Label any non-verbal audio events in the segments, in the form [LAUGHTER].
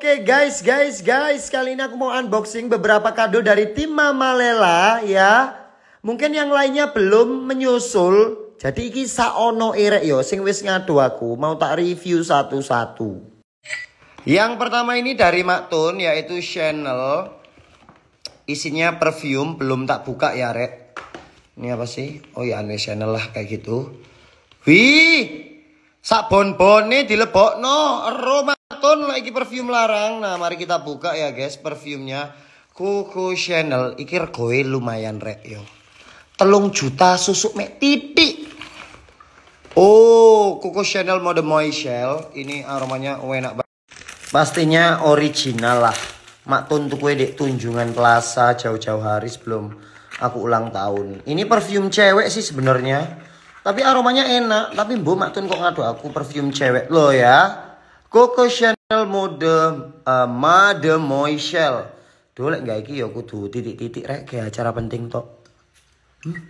Oke guys, guys, guys, kali ini aku mau unboxing beberapa kado dari tim Mama Lela ya. Mungkin yang lainnya belum menyusul. Jadi iki saono irek yo sing wis ngadu aku, mau tak review satu-satu. Yang pertama ini dari Maktun yaitu Chanel. Isinya perfume, belum tak buka ya, Rek. Ini apa sih? Oh ya aneh Chanel lah kayak gitu. Wih! Sak bon-bone dilebokno, aroma Kebetulan lagi perfume larang. Nah, mari kita buka ya, guys, perfumenya. Coco Chanel iki regoe lumayan rek yo. Telung juta susuk mek titik. Oh, Coco Chanel mode Moishel. Ini aromanya enak banget. Pastinya original lah. Mak ton kue dek tunjungan plaza jauh-jauh hari sebelum aku ulang tahun. Ini perfume cewek sih sebenarnya. Tapi aromanya enak, tapi bu mak tun kok ngadu aku perfume cewek lo ya. Coco Chanel mode uh, Made Dulu nggak gak iki ya kudu titik-titik rek kayak acara penting tok. Hmm.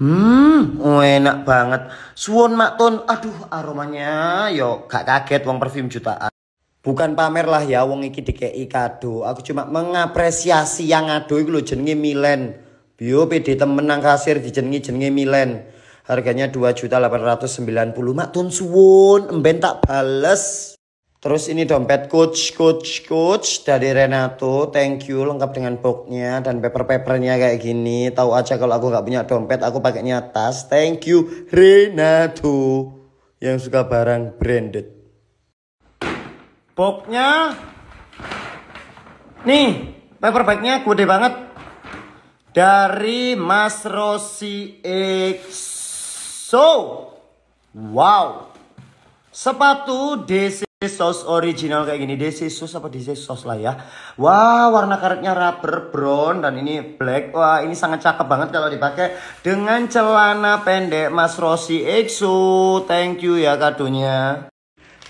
hmm oh, enak banget. Suwon makton, Aduh, aromanya yo gak kaget wong perfume jutaan. Bukan pamer lah ya wong iki dikei kado. Aku cuma mengapresiasi yang ngado iku lho jenenge Milen. Bio PD temen nang kasir dijenengi jenenge Milen. Harganya 2.890 mak tun suwun emben tak bales. Terus ini dompet coach coach coach dari Renato. Thank you lengkap dengan boxnya dan paper-papernya kayak gini. Tahu aja kalau aku nggak punya dompet, aku pakainya tas. Thank you Renato yang suka barang branded. Boxnya nih paper bagnya gede banget dari Mas Rosi X. So, wow. Sepatu DC Sos original kayak gini. DC Sos apa DC Sos lah ya. Wah, warna karetnya rubber brown dan ini black. Wah, ini sangat cakep banget kalau dipakai dengan celana pendek Mas Rossi EXO. Thank you ya kadonya.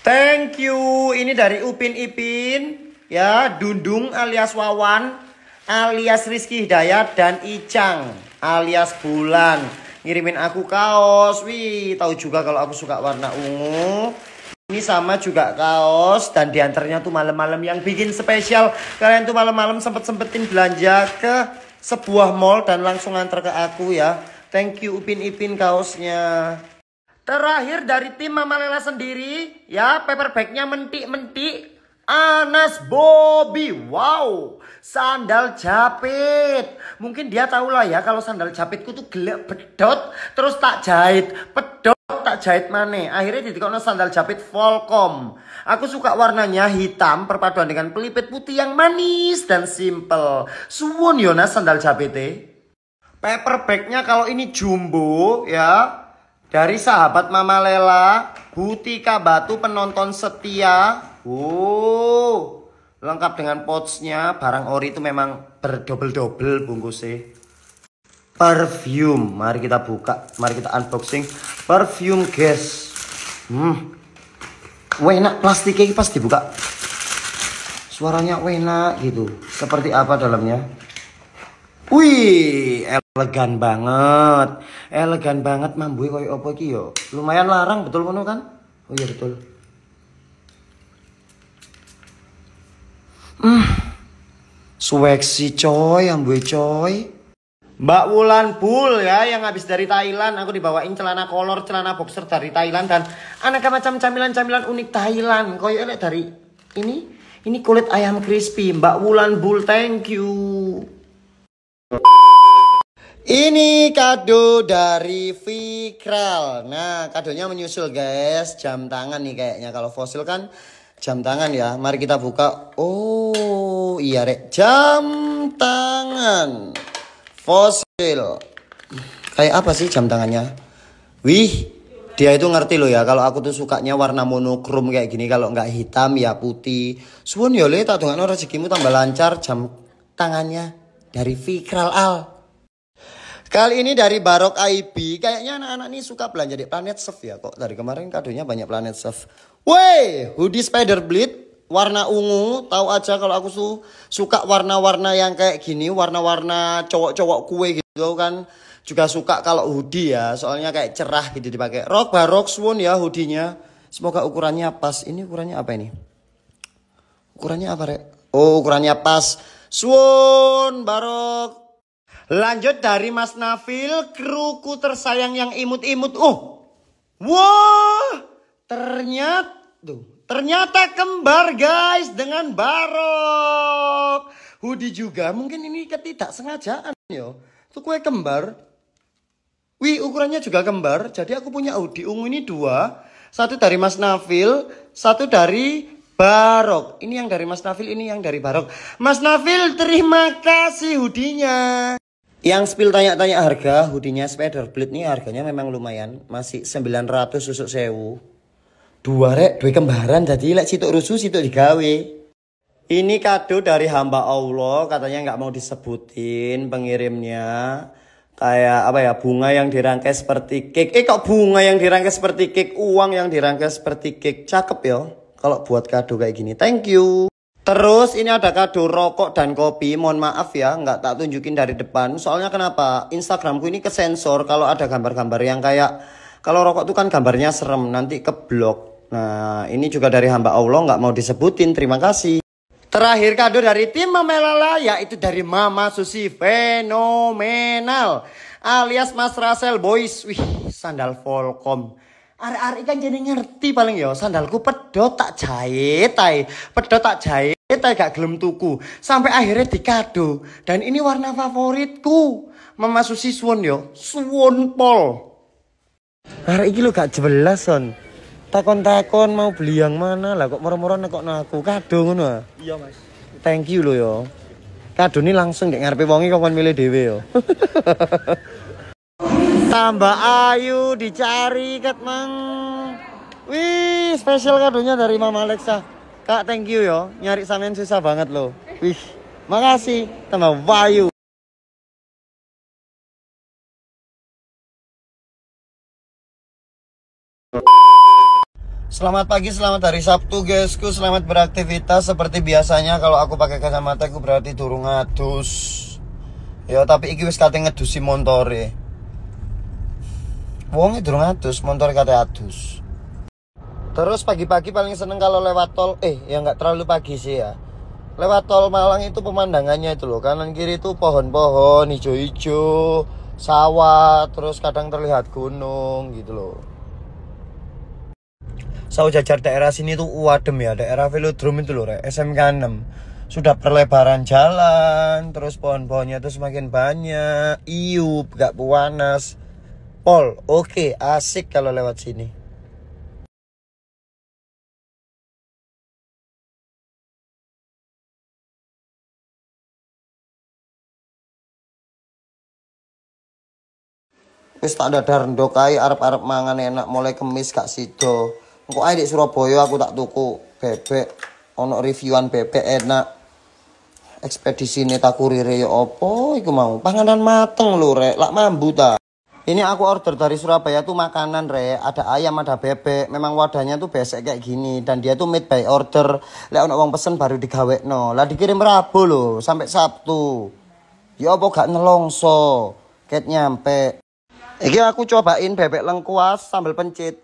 Thank you. Ini dari Upin Ipin ya, Dundung alias Wawan alias Rizky Hidayat dan Icang alias Bulan ngirimin aku kaos. Wih, tahu juga kalau aku suka warna ungu. Ini sama juga kaos dan diantarnya tuh malam-malam yang bikin spesial. Kalian tuh malam-malam sempet-sempetin belanja ke sebuah mall dan langsung antar ke aku ya. Thank you Upin Ipin kaosnya. Terakhir dari tim Mama Lela sendiri ya paper bagnya mentik-mentik Anas Bobby, wow, sandal japit. Mungkin dia tahu lah ya kalau sandal japitku tuh gelap bedot, terus tak jahit, pedot tak jahit mana. Akhirnya ditekono sandal japit Volcom. Aku suka warnanya hitam perpaduan dengan pelipit putih yang manis dan simple. Suwon yona sandal jepitnya. Paper bagnya kalau ini jumbo ya dari sahabat Mama Lela, Butika Batu penonton setia Oh, lengkap dengan potsnya Barang ori itu memang berdobel-dobel bungkusnya. Perfume, mari kita buka, mari kita unboxing. Perfume, guys. Hmm. wena plastiknya ini pasti buka. Suaranya wena gitu. Seperti apa dalamnya? Wih, elegan banget. Elegan banget mambu koyo opo iki yo. Ya? Lumayan larang betul ngono kan? Oh iya betul. Hmm. Ah. Sweksi coy, gue coy. Mbak Wulan Bull ya yang habis dari Thailand aku dibawain celana kolor celana boxer dari Thailand dan aneka macam camilan-camilan unik Thailand koyo elek dari ini ini kulit ayam crispy Mbak Wulan Bull, thank you ini kado dari Vikral nah kadonya menyusul guys jam tangan nih kayaknya kalau fosil kan jam tangan ya mari kita buka oh iya rek jam tangan fosil kayak apa sih jam tangannya wih dia itu ngerti loh ya kalau aku tuh sukanya warna monokrom kayak gini kalau nggak hitam ya putih suwun yole, ya, tak dengan rezekimu tambah lancar jam tangannya dari Fikral Al Kali ini dari Barok IP kayaknya anak-anak ini suka belanja di Planet Surf ya kok. Dari kemarin kadonya banyak Planet Surf. Woi, hoodie Spider Blade warna ungu, tahu aja kalau aku su suka warna-warna yang kayak gini, warna-warna cowok-cowok kue gitu kan. Juga suka kalau hoodie ya, soalnya kayak cerah gitu dipakai. Rock Barok Swoon ya hoodinya. Semoga ukurannya pas. Ini ukurannya apa ini? Ukurannya apa, Rek? Oh, ukurannya pas. Swoon Barok Lanjut dari Mas Nafil, kruku tersayang yang imut-imut. Oh, wah, ternyata, tuh, ternyata kembar guys dengan Barok. Hudi juga, mungkin ini ketidak ketidaksengajaan yo. Itu kue kembar. Wih, ukurannya juga kembar. Jadi aku punya Hudi ungu ini dua. Satu dari Mas Nafil, satu dari Barok. Ini yang dari Mas Nafil, ini yang dari Barok. Mas Nafil, terima kasih hudinya. Yang spill tanya-tanya harga hoodie-nya Spider Blade nih harganya memang lumayan, masih 900 susuk sewu. Dua rek, dua kembaran jadi lek situ rusuh situ digawe. Ini kado dari hamba Allah, katanya nggak mau disebutin pengirimnya. Kayak apa ya, bunga yang dirangkai seperti cake. Eh kok bunga yang dirangkai seperti cake, uang yang dirangkai seperti cake. Cakep ya, kalau buat kado kayak gini. Thank you. Terus ini ada kado rokok dan kopi. Mohon maaf ya, nggak tak tunjukin dari depan. Soalnya kenapa? Instagramku ini kesensor kalau ada gambar-gambar yang kayak kalau rokok tuh kan gambarnya serem, nanti keblok. Nah, ini juga dari hamba Allah nggak mau disebutin. Terima kasih. Terakhir kado dari tim Mamelala yaitu dari Mama Susi fenomenal alias Mas Rasel Boys. Wih, sandal Volcom. RR ikan ikan jadi ngerti paling ya sandalku pedot tak jahit tai. Pedot tak jahit. Kita gak gelem tuku sampai akhirnya dikado dan ini warna favoritku. Mama Susi suwon yo, suwon pol. Hari ini lo gak jelas son. Takon-takon mau beli yang mana lah kok moro-moro nekok naku kado ngono. Ah? Iya mas. Thank you lo yo. Kado ini langsung gak ngarepe wongi kok milih dhewe yo. [LAUGHS] Tambah ayu dicari kat mang. Wih, spesial kadonya dari Mama Alexa. Kak, thank you yo. Nyari sampean susah banget loh. Wih, makasih. Tambah wayu. Selamat pagi, selamat hari Sabtu guysku, selamat beraktivitas seperti biasanya kalau aku pakai kacamata aku berarti turun ngadus. Ya tapi iki wis kate ngedusi montore. Wong durung ngadus, montore kate adus. Terus pagi-pagi paling seneng kalau lewat tol, eh ya nggak terlalu pagi sih ya. Lewat tol Malang itu pemandangannya itu loh, kanan kiri itu pohon-pohon hijau-hijau, sawah, terus kadang terlihat gunung gitu loh. Saya jajar daerah sini tuh Uadem ya, daerah Velodrome itu loh, SMK 6 sudah perlebaran jalan terus pohon-pohonnya itu semakin banyak iup gak puanas pol oke okay, asik kalau lewat sini wis tak dadar ndok ae arep-arep mangan enak mulai kemis gak sido engko ae di Surabaya aku tak tuku bebek ono reviewan bebek enak ekspedisi ini tak kurire ya opo iku mau panganan mateng lho rek lak mambu ta ini aku order dari Surabaya tuh makanan re, ada ayam, ada bebek. Memang wadahnya tuh besek kayak gini dan dia tuh made by order. Lek ono wong pesen baru digawe no. Lah dikirim Rabu loh, sampai Sabtu. Ya apa gak nelongso. Ket nyampe. Iki aku cobain bebek lengkuas sambal pencit.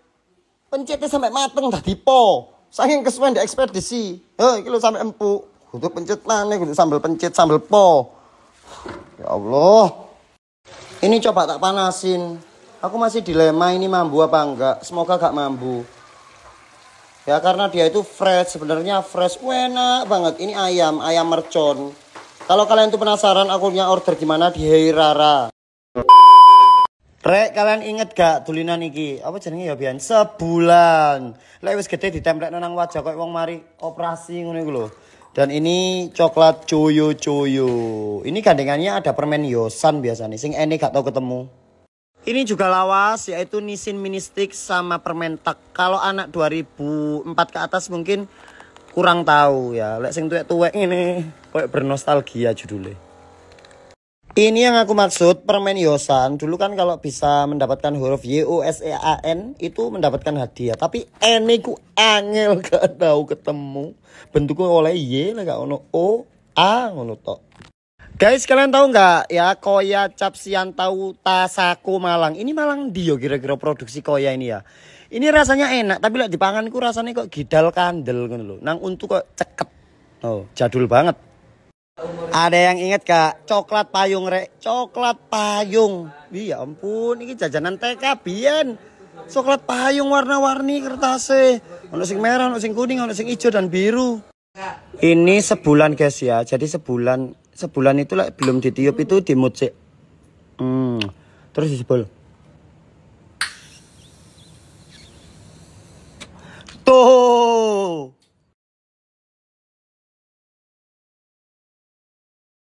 Pencitnya sampai mateng dah dipo. Saking kesuwen di ekspedisi. Heh, iki lho sampai empuk. Kudu pencit mana, kudu sambal pencit, sambil po. Ya Allah. Ini coba tak panasin. Aku masih dilema ini mambu apa enggak. Semoga gak mambu. Ya karena dia itu fresh, sebenarnya fresh, Wena banget. Ini ayam, ayam mercon. Kalau kalian tuh penasaran aku punya order di mana di Heirara. Rek, kalian inget gak tulinan iki? Apa jenenge ya Bian? Sebulan. Lek wis gede ditemplekno nang wajah kok wong mari operasi ngono iku lho. Dan ini coklat coyo coyo. Ini gandengannya ada permen yosan biasa nih. Sing ene gak tau ketemu. Ini juga lawas yaitu nisin Mini Stick sama permen tak. Kalau anak 2004 ke atas mungkin kurang tahu ya. Lek sing tuwek-tuwek ini kayak bernostalgia judulnya. Ini yang aku maksud permen Yosan. Dulu kan kalau bisa mendapatkan huruf Y O S E A N itu mendapatkan hadiah. Tapi N ku angel [LAUGHS] gak tahu ketemu. Bentuknya oleh Y lah gak ono O A ngono tok. Guys, kalian tahu nggak ya koya capsian tahu tasaku Malang. Ini Malang dia kira-kira produksi koya ini ya. Ini rasanya enak, tapi lah panganku rasanya kok gidal kandel ngono lho. Nang untuk kok ceket. Oh, jadul banget. Ada yang inget kak, coklat payung rek, coklat payung. Iya ampun, ini jajanan TK bian. Coklat payung warna-warni kertasnya. Ono sing merah, ono sing kuning, ono sing hijau dan biru. Ini sebulan guys ya, jadi sebulan sebulan itu lah, belum ditiup itu dimucik. Hmm. Terus disebul. Tuh